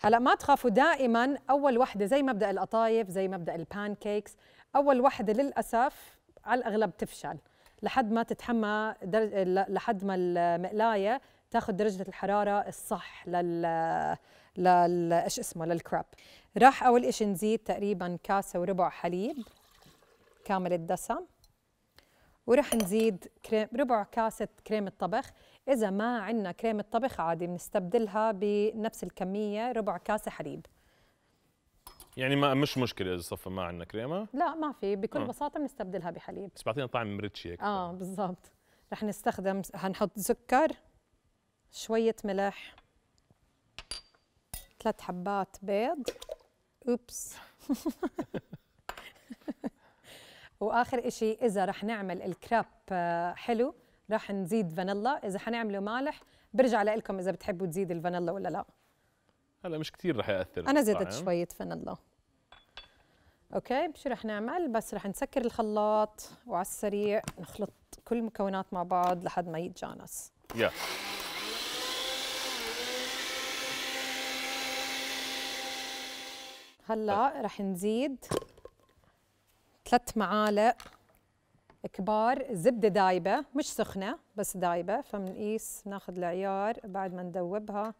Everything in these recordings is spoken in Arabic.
هلا ما تخافوا دائما اول وحده زي مبدا القطايف زي مبدا البان كيكس اول وحده للاسف على الاغلب تفشل لحد ما تتحمى درج... لحد ما المقلايه تاخذ درجه الحراره الصح لل لل ايش اسمه للكراب راح اول شيء نزيد تقريبا كاسه وربع حليب كامل الدسم ورح نزيد كريم ربع كاسة كريمة طبخ إذا ما عندنا كريمة طبخ عادي بنستبدلها بنفس الكمية ربع كاسة حليب يعني ما مش مشكله اذا صفى ما عندنا كريمه لا ما في بكل آه. بساطه بنستبدلها بحليب بس بعطينا طعم ريتش هيك اه بالضبط رح نستخدم هنحط سكر شويه ملح ثلاث حبات بيض اوبس واخر إشي اذا رح نعمل الكراب آه، حلو رح نزيد فانيلا اذا حنعمله مالح برجع لكم اذا بتحبوا تزيد الفانيلا ولا لا هلا مش كثير رح ياثر انا زدت شويه فانيلا اوكي شو رح نعمل بس رح نسكر الخلاط وعلى السريع نخلط كل المكونات مع بعض لحد ما يتجانس يا yeah. هلا طيب. رح نزيد ثلاث معالق كبار زبدة دايبة مش سخنة بس دايبة فمنقيس ناخذ العيار بعد ما ندوبها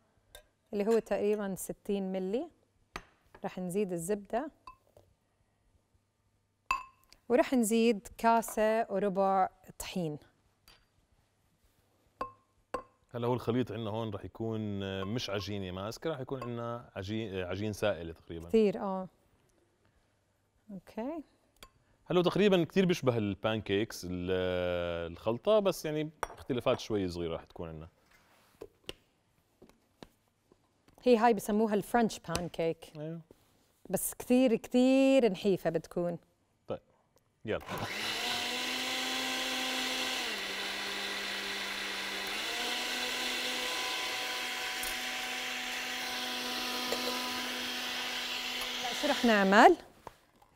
اللي هو تقريبا 60 ملي رح نزيد الزبدة ورح نزيد كاسة وربع طحين هلا هو الخليط عندنا هون رح يكون آه، مش عجينة ماسكة رح يكون عندنا عجين آه، عجين سائلة تقريبا كثير اه اوكي هلا تقريبا كثير بيشبه البانكيكس الخلطه بس يعني اختلافات شوي صغيره رح تكون عندنا هي هاي بسموها الفرنش بانكيك ايوه بس كثير كثير نحيفه بتكون طيب يلا شو رح نعمل؟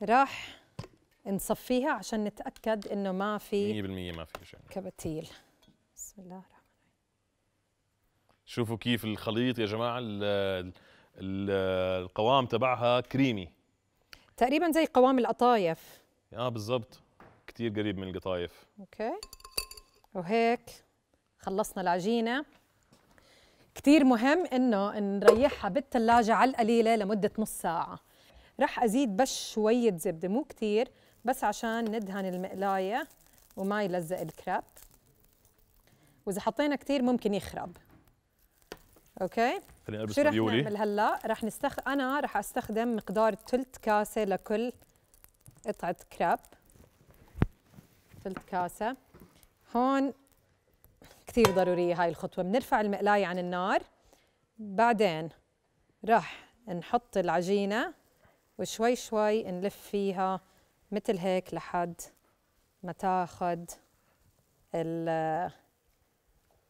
راح نصفيها عشان نتاكد انه ما في 100% ما في شيء كبتيل بسم الله الرحمن الرحيم شوفوا كيف الخليط يا جماعه الـ الـ القوام تبعها كريمي تقريبا زي قوام القطايف اه بالضبط كثير قريب من القطايف اوكي وهيك خلصنا العجينه كثير مهم انه نريحها بالثلاجه على القليله لمده نص ساعه رح ازيد بس شويه زبده مو كثير بس عشان ندهن المقلاية وما يلزق الكراب وإذا حطينا كثير ممكن يخرب اوكي خليني البس شو رح نعمل هلا رح نستخ انا رح استخدم مقدار ثلث كاسه لكل قطعه كراب ثلث كاسه هون كثير ضروريه هاي الخطوه بنرفع المقلايه عن النار بعدين راح نحط العجينه وشوي شوي نلف فيها مثل هيك لحد ما تاخذ ال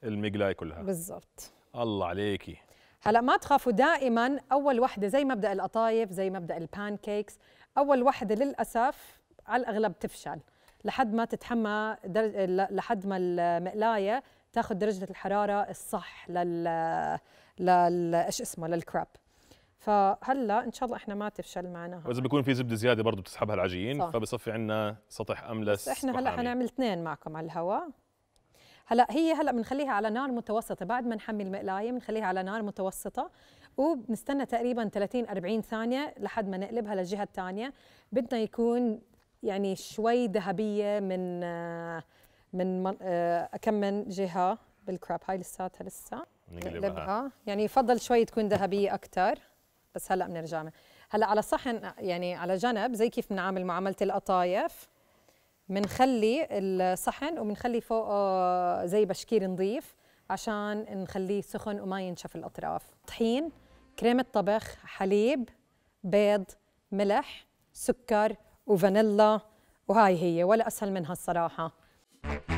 المقلاية كلها بالضبط الله عليكي هلا ما تخافوا دائما اول وحده زي مبدا القطايف زي مبدا البانكيكس اول وحده للاسف على الاغلب تفشل لحد ما تتحمى درج... لحد ما المقلايه تاخذ درجه الحراره الصح لل لل ايش اسمه للكراب فهلا ان شاء الله احنا ما تفشل معنا واذا بيكون في زبده زياده برضه بتسحبها العجين صح. فبصفي عندنا سطح املس بس احنا هلا حنعمل اثنين معكم على الهواء هلا هي هلا بنخليها على نار متوسطه بعد ما نحمي المقلايه بنخليها على نار متوسطه وبنستنى تقريبا 30 40 ثانيه لحد ما نقلبها للجهه الثانيه بدنا يكون يعني شوي ذهبيه من آه، من آه، كم من جهه بالكراب هاي لساتها لسه نقلبها يعني يفضل شوي تكون ذهبيه اكثر بس هلا بنرجع هلا على صحن يعني على جنب زي كيف بنعمل معامله القطايف بنخلي الصحن وبنخلي فوقه زي بشكير نظيف عشان نخليه سخن وما ينشف الاطراف طحين كريمه طبخ حليب بيض ملح سكر وفانيلا وهاي هي ولا اسهل منها الصراحه